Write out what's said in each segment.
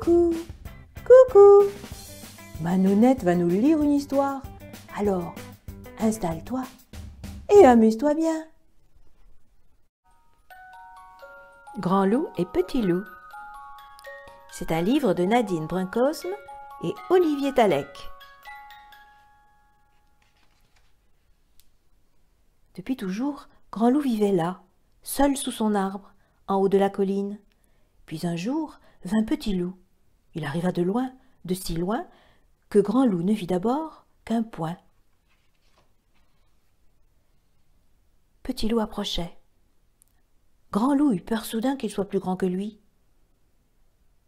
Coucou Coucou Manonnette va nous lire une histoire. Alors, installe-toi et amuse-toi bien. Grand loup et petit loup. C'est un livre de Nadine Bruncosme et Olivier Talec. Depuis toujours, Grand Loup vivait là, seul sous son arbre, en haut de la colline. Puis un jour vint Petit Loup. Il arriva de loin, de si loin, que Grand Loup ne vit d'abord qu'un point. Petit Loup approchait. Grand Loup eut peur soudain qu'il soit plus grand que lui.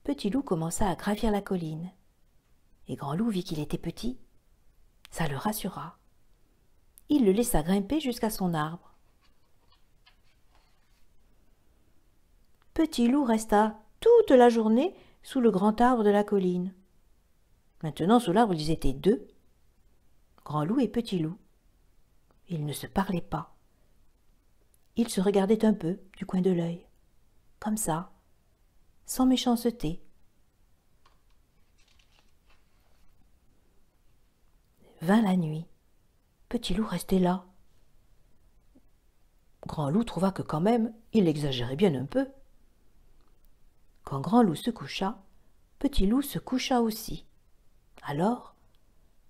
Petit Loup commença à gravir la colline, et Grand Loup vit qu'il était petit. Ça le rassura. Il le laissa grimper jusqu'à son arbre. Petit Loup resta toute la journée sous le grand arbre de la colline. Maintenant, sous l'arbre, ils étaient deux, grand loup et petit loup. Ils ne se parlaient pas. Ils se regardaient un peu du coin de l'œil, comme ça, sans méchanceté. Vint la nuit. Petit loup restait là. Grand loup trouva que quand même, il exagérait bien un peu. Quand Grand Loup se coucha, Petit Loup se coucha aussi. Alors,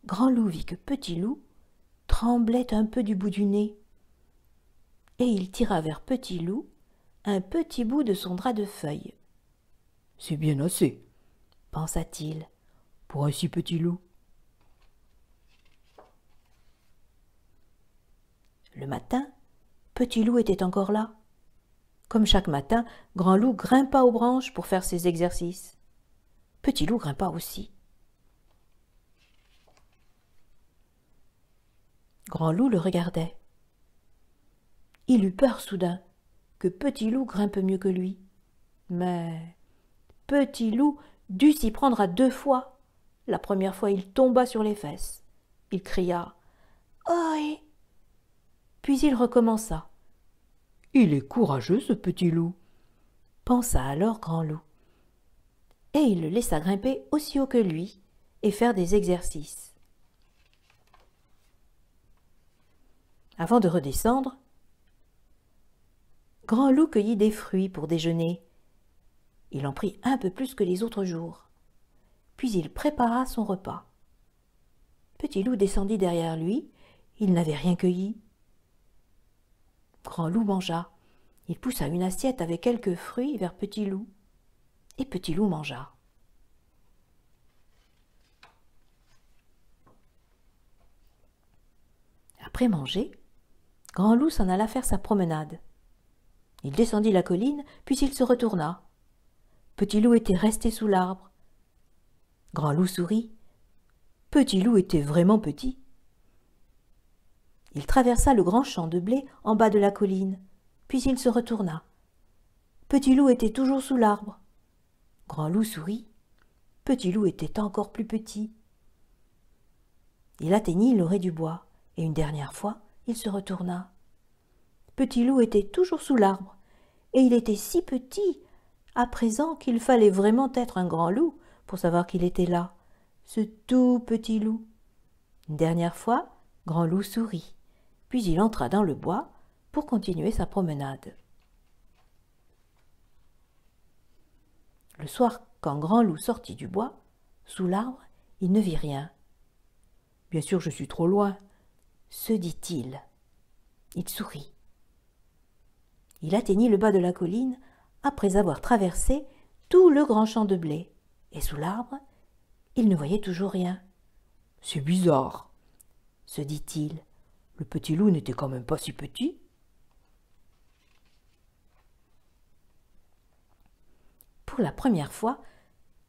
Grand Loup vit que Petit Loup tremblait un peu du bout du nez. Et il tira vers Petit Loup un petit bout de son drap de feuille. C'est bien assez, pensa-t-il, pour un si petit loup. Le matin, Petit Loup était encore là. Comme chaque matin, Grand Loup grimpa aux branches pour faire ses exercices. Petit Loup grimpa aussi. Grand Loup le regardait. Il eut peur soudain que Petit Loup grimpe mieux que lui. Mais Petit Loup dut s'y prendre à deux fois. La première fois, il tomba sur les fesses. Il cria Oi Puis il recommença. Il est courageux, ce petit loup, pensa alors Grand Loup. Et il le laissa grimper aussi haut que lui et faire des exercices. Avant de redescendre, Grand Loup cueillit des fruits pour déjeuner. Il en prit un peu plus que les autres jours. Puis il prépara son repas. Petit Loup descendit derrière lui. Il n'avait rien cueilli. Grand Loup mangea. Il poussa une assiette avec quelques fruits vers Petit Loup, et Petit Loup mangea. Après manger, Grand Loup s'en alla faire sa promenade. Il descendit la colline, puis il se retourna. Petit Loup était resté sous l'arbre. Grand Loup sourit. Petit Loup était vraiment petit. Il traversa le grand champ de blé en bas de la colline, puis il se retourna. Petit loup était toujours sous l'arbre. Grand loup sourit. Petit loup était encore plus petit. Il atteignit l'oreille du bois, et une dernière fois, il se retourna. Petit loup était toujours sous l'arbre, et il était si petit à présent qu'il fallait vraiment être un grand loup pour savoir qu'il était là, ce tout petit loup. Une dernière fois, grand loup sourit puis il entra dans le bois pour continuer sa promenade. Le soir, quand Grand Loup sortit du bois, sous l'arbre, il ne vit rien. Bien sûr, je suis trop loin, se dit-il. Il sourit. Il atteignit le bas de la colline après avoir traversé tout le grand champ de blé, et sous l'arbre, il ne voyait toujours rien. C'est bizarre, se dit-il. Le petit loup n'était quand même pas si petit. Pour la première fois,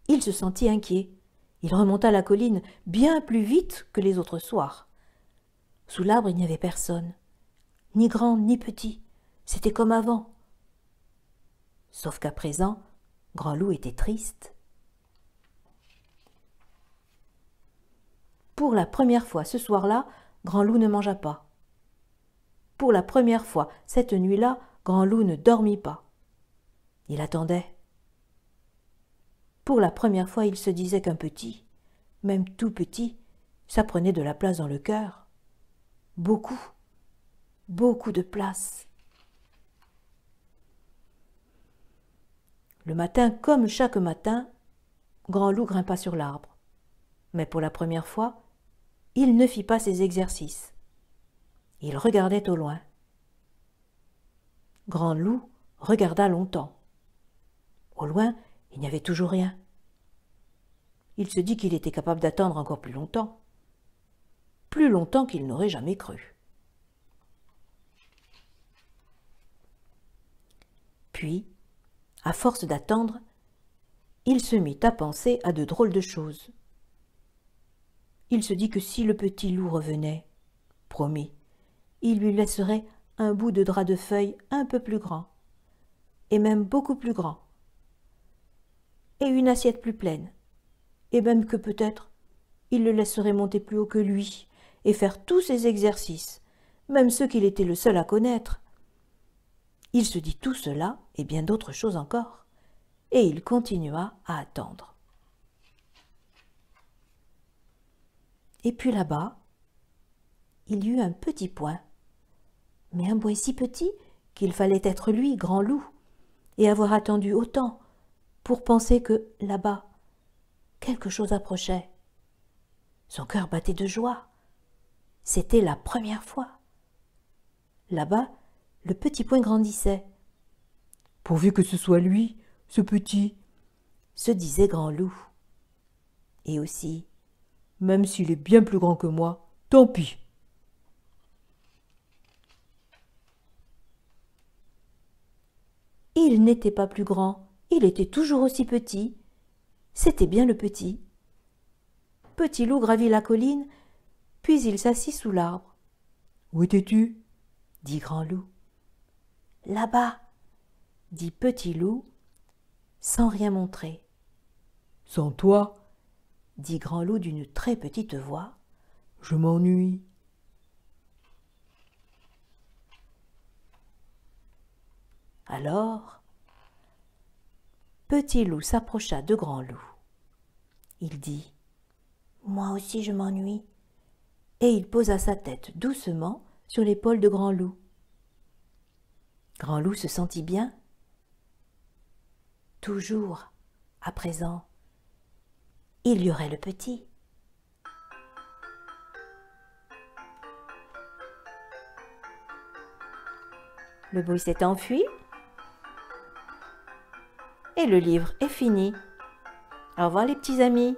il se sentit inquiet. Il remonta la colline bien plus vite que les autres soirs. Sous l'arbre, il n'y avait personne, ni grand ni petit. C'était comme avant. Sauf qu'à présent, Grand Loup était triste. Pour la première fois ce soir-là, Grand Loup ne mangea pas. Pour la première fois, cette nuit-là, Grand Loup ne dormit pas. Il attendait. Pour la première fois, il se disait qu'un petit, même tout petit, ça prenait de la place dans le cœur. Beaucoup, beaucoup de place. Le matin, comme chaque matin, Grand Loup grimpa sur l'arbre. Mais pour la première fois, il ne fit pas ses exercices. Il regardait au loin. Grand Loup regarda longtemps. Au loin, il n'y avait toujours rien. Il se dit qu'il était capable d'attendre encore plus longtemps. Plus longtemps qu'il n'aurait jamais cru. Puis, à force d'attendre, il se mit à penser à de drôles de choses il se dit que si le petit loup revenait, promis, il lui laisserait un bout de drap de feuille un peu plus grand, et même beaucoup plus grand, et une assiette plus pleine, et même que peut-être il le laisserait monter plus haut que lui et faire tous ses exercices, même ceux qu'il était le seul à connaître. Il se dit tout cela et bien d'autres choses encore, et il continua à attendre. Et puis là-bas, il y eut un petit point, mais un point si petit qu'il fallait être lui, grand loup, et avoir attendu autant pour penser que, là-bas, quelque chose approchait. Son cœur battait de joie. C'était la première fois. Là-bas, le petit point grandissait. Pourvu que ce soit lui, ce petit, se disait grand loup. Et aussi, même s'il est bien plus grand que moi, tant pis. Il n'était pas plus grand, il était toujours aussi petit. C'était bien le petit. Petit loup gravit la colline, puis il s'assit sous l'arbre. Où étais-tu dit grand loup. Là-bas, dit petit loup, sans rien montrer. Sans toi, dit Grand Loup d'une très petite voix. Je m'ennuie. Alors, Petit Loup s'approcha de Grand Loup. Il dit Moi aussi je m'ennuie. Et il posa sa tête doucement sur l'épaule de Grand Loup. Grand Loup se sentit bien. Toujours, à présent, il y aurait le petit. Le bruit s'est enfui et le livre est fini. Au revoir les petits amis.